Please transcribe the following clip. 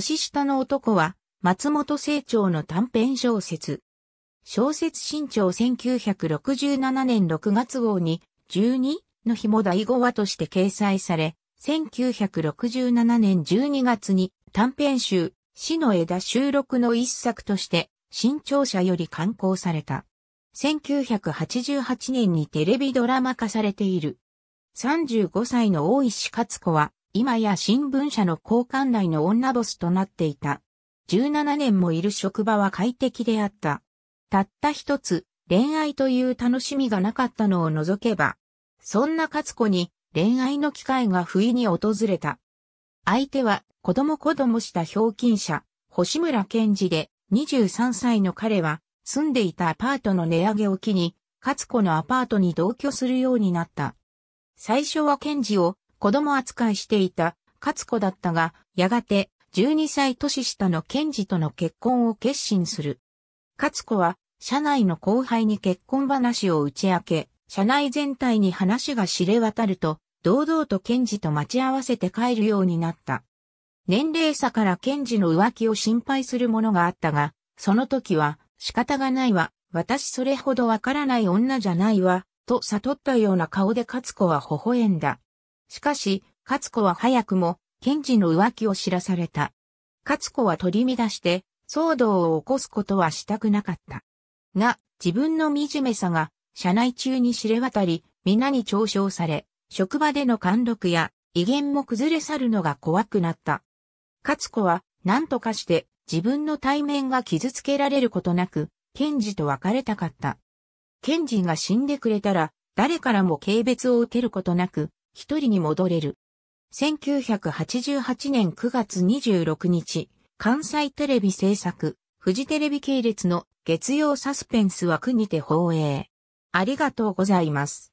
年下の男は、松本清張の短編小説。小説新潮1967年6月号に、12の紐第5話として掲載され、1967年12月に短編集、死の枝収録の一作として、新潮社より刊行された。1988年にテレビドラマ化されている。35歳の大石勝子は、今や新聞社の交換内の女ボスとなっていた。17年もいる職場は快適であった。たった一つ、恋愛という楽しみがなかったのを除けば、そんな勝子に恋愛の機会が不意に訪れた。相手は子供子供した表金者、星村健治で23歳の彼は住んでいたアパートの値上げを機に、勝子のアパートに同居するようになった。最初は健治を子供扱いしていた勝子だったが、やがて12歳年下の賢治との結婚を決心する。勝子は社内の後輩に結婚話を打ち明け、社内全体に話が知れ渡ると、堂々と賢治と待ち合わせて帰るようになった。年齢差から賢治の浮気を心配するものがあったが、その時は仕方がないわ、私それほどわからない女じゃないわ、と悟ったような顔で勝子は微笑んだ。しかし、勝子は早くも、賢治の浮気を知らされた。勝子は取り乱して、騒動を起こすことはしたくなかった。が、自分の惨めさが、社内中に知れ渡り、皆に嘲笑され、職場での貫禄や威厳も崩れ去るのが怖くなった。勝子は何とかして自分の対面が傷つけられることなく、賢治と別れたかった。賢治が死んでくれたら、誰からも軽蔑を受けることなく、一人に戻れる。1988年9月26日、関西テレビ制作、フジテレビ系列の月曜サスペンス枠にて放映。ありがとうございます。